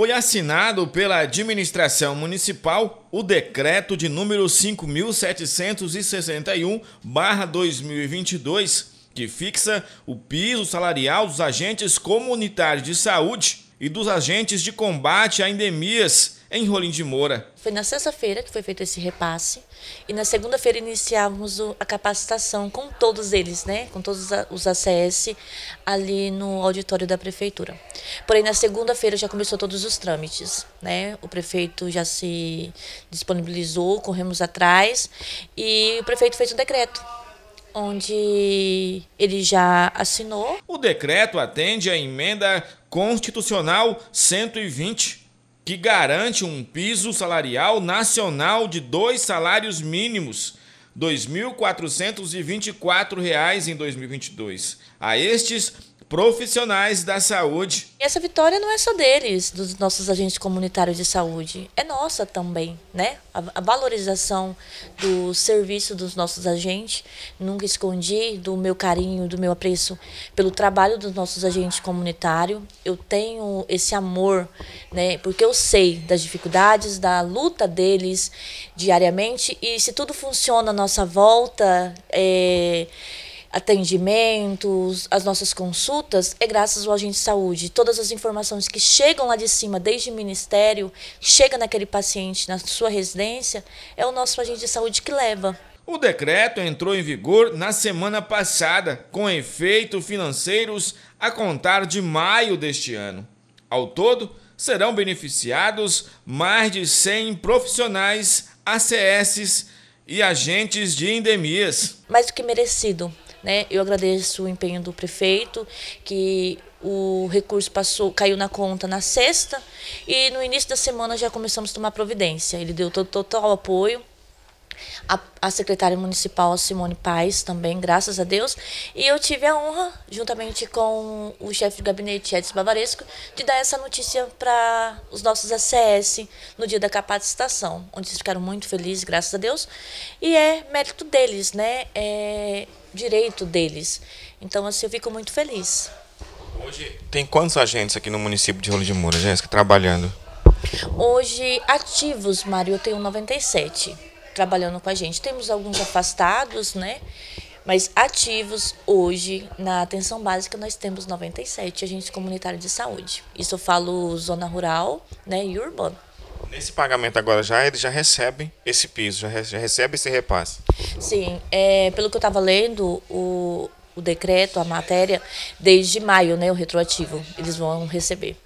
foi assinado pela administração municipal o decreto de número 5761/2022, que fixa o piso salarial dos agentes comunitários de saúde e dos agentes de combate a endemias em Rolim de Moura. Foi na sexta-feira que foi feito esse repasse e na segunda-feira iniciávamos a capacitação com todos eles, né? Com todos os ACS ali no auditório da prefeitura. Porém, na segunda-feira já começou todos os trâmites, né? O prefeito já se disponibilizou, corremos atrás e o prefeito fez um decreto onde ele já assinou. O decreto atende à emenda constitucional 120 que garante um piso salarial nacional de dois salários mínimos, R$ 2.424 em 2022. A estes profissionais da saúde. Essa vitória não é só deles, dos nossos agentes comunitários de saúde. É nossa também, né? A, a valorização do serviço dos nossos agentes, nunca escondi do meu carinho, do meu apreço pelo trabalho dos nossos agentes comunitários. Eu tenho esse amor, né? Porque eu sei das dificuldades, da luta deles diariamente e se tudo funciona à nossa volta, é atendimentos, as nossas consultas, é graças ao agente de saúde. Todas as informações que chegam lá de cima, desde o ministério, chega naquele paciente na sua residência, é o nosso agente de saúde que leva. O decreto entrou em vigor na semana passada, com efeitos financeiros a contar de maio deste ano. Ao todo, serão beneficiados mais de 100 profissionais, ACSs e agentes de endemias. Mais do que merecido. Né? Eu agradeço o empenho do prefeito, que o recurso passou, caiu na conta na sexta e no início da semana já começamos a tomar providência. Ele deu todo, total apoio. A, a secretária municipal Simone Paz também, graças a Deus. E eu tive a honra, juntamente com o chefe de gabinete Edson Bavaresco, de dar essa notícia para os nossos ACS no dia da capacitação, onde eles ficaram muito felizes, graças a Deus. E é mérito deles, né? É, direito deles. Então, assim, eu fico muito feliz. Hoje tem quantos agentes aqui no município de Rolo de Moura, Jéssica, trabalhando? Hoje, ativos, Mário, eu tenho 97 trabalhando com a gente. Temos alguns afastados, né? Mas ativos hoje na atenção básica nós temos 97 agentes comunitários de saúde. Isso eu falo zona rural, né, e urbano. Nesse pagamento agora já, eles já recebem esse piso, já, re, já recebe esse repasse. Sim, é, pelo que eu estava lendo, o, o decreto, a matéria, desde maio, né, o retroativo, eles vão receber.